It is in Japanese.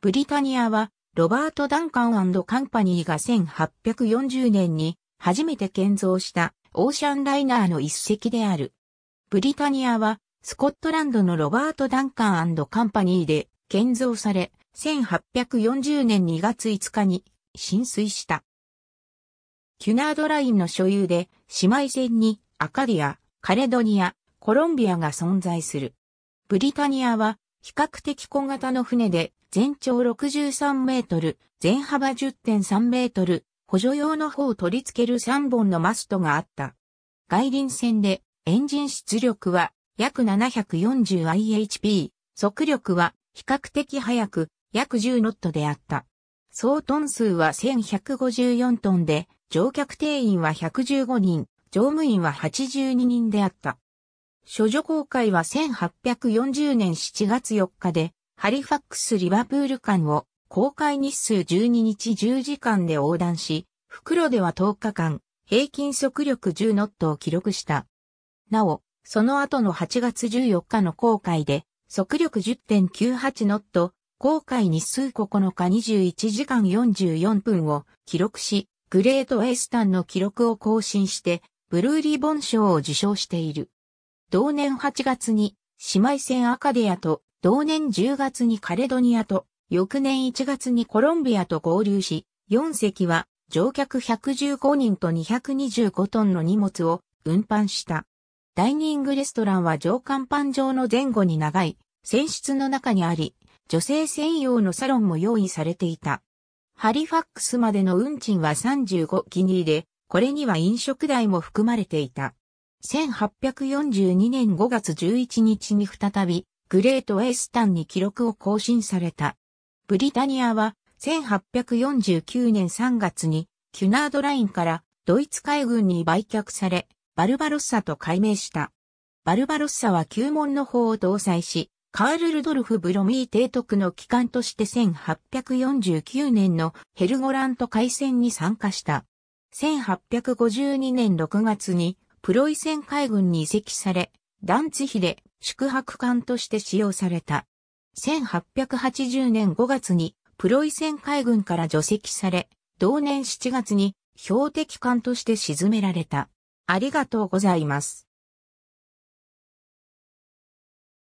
ブリタニアは、ロバート・ダンカンカンパニーが1840年に初めて建造したオーシャンライナーの一隻である。ブリタニアは、スコットランドのロバート・ダンカンカンパニーで建造され、1840年2月5日に浸水した。キュナードラインの所有で、姉妹船にアカディア、カレドニア、コロンビアが存在する。ブリタニアは比較的小型の船で全長63メートル、全幅10.3メートル、補助用の方を取り付ける3本のマストがあった。外輪線でエンジン出力は約 740IHP、速力は比較的速く約10ノットであった。総トン数は1154トンで、乗客定員は115人、乗務員は82人であった。諸女公開は1840年7月4日で、ハリファックス・リバプール間を公開日数12日10時間で横断し、袋では10日間、平均速力10ノットを記録した。なお、その後の8月14日の航海で、速力10.98ノット、航海日数9日21時間44分を記録し、グレートエスタンの記録を更新して、ブルーリボン賞を受賞している。同年8月に、姉妹戦アカデアと同年10月にカレドニアと、翌年1月にコロンビアと合流し、4隻は乗客115人と225トンの荷物を運搬した。ダイニングレストランは上甲板上の前後に長い船室の中にあり、女性専用のサロンも用意されていた。ハリファックスまでの運賃は35ギニーで、これには飲食代も含まれていた。1842年5月11日に再びグレートウェスタンに記録を更新された。ブリタニアは1849年3月にキュナードラインからドイツ海軍に売却され、バルバロッサと改名した。バルバロッサは旧門の方を搭載し、カール・ルドルフ・ブロミー提督の機関として1849年のヘルゴラント海戦に参加した。1852年6月にプロイセン海軍に移籍され、ダンツヒで宿泊艦として使用された。1880年5月にプロイセン海軍から除籍され、同年7月に標的艦として沈められた。ありがとうございます。